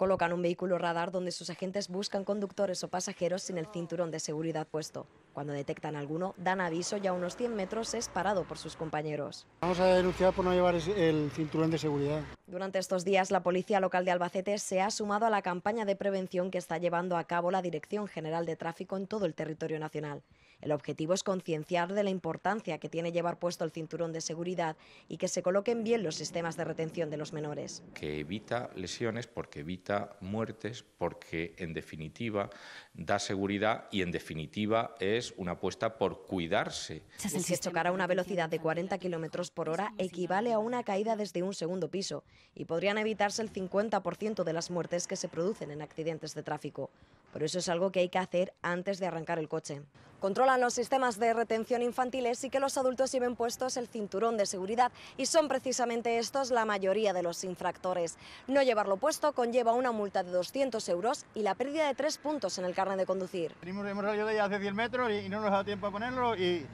Colocan un vehículo radar donde sus agentes buscan conductores o pasajeros sin el cinturón de seguridad puesto. Cuando detectan alguno, dan aviso y a unos 100 metros es parado por sus compañeros. Vamos a denunciar por no llevar el cinturón de seguridad. Durante estos días, la Policía Local de Albacete se ha sumado a la campaña de prevención que está llevando a cabo la Dirección General de Tráfico en todo el territorio nacional. El objetivo es concienciar de la importancia que tiene llevar puesto el cinturón de seguridad y que se coloquen bien los sistemas de retención de los menores. Que evita lesiones porque evita muertes, porque en definitiva da seguridad y en definitiva es una apuesta por cuidarse. Si chocara a una velocidad de 40 kilómetros por hora equivale a una caída desde un segundo piso y podrían evitarse el 50% de las muertes que se producen en accidentes de tráfico. Por eso es algo que hay que hacer antes de arrancar el coche. Controlan los sistemas de retención infantiles y que los adultos lleven puestos el cinturón de seguridad y son precisamente estos la mayoría de los infractores. No llevarlo puesto conlleva una multa de 200 euros y la pérdida de tres puntos en el carnet de conducir. de hace metros y, no nos dado tiempo a ponerlo y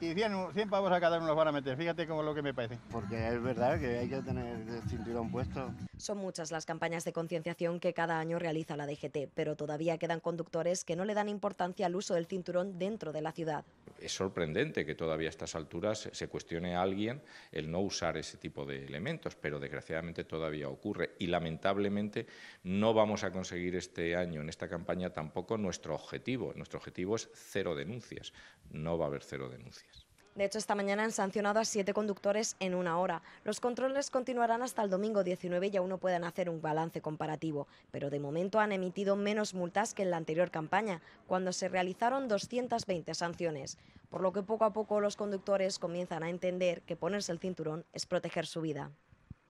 y 100, pavos a cada uno los van a meter. Fíjate cómo lo que me parece. Porque es verdad que hay que tener el cinturón puesto. Son muchas las campañas de concienciación que cada año realiza la DGT, pero todavía quedan conductores que no le dan importancia al uso del cinturón dentro de la ciudad. Es sorprendente que todavía a estas alturas se cuestione a alguien el no usar ese tipo de elementos, pero desgraciadamente todavía ocurre y lamentablemente no vamos a conseguir este año en esta campaña tampoco nuestro objetivo. Nuestro objetivo es cero denuncias. No va a haber cero denuncias. De hecho, esta mañana han sancionado a siete conductores en una hora. Los controles continuarán hasta el domingo 19 y aún no pueden hacer un balance comparativo, pero de momento han emitido menos multas que en la anterior campaña, cuando se realizaron 220 sanciones, por lo que poco a poco los conductores comienzan a entender que ponerse el cinturón es proteger su vida.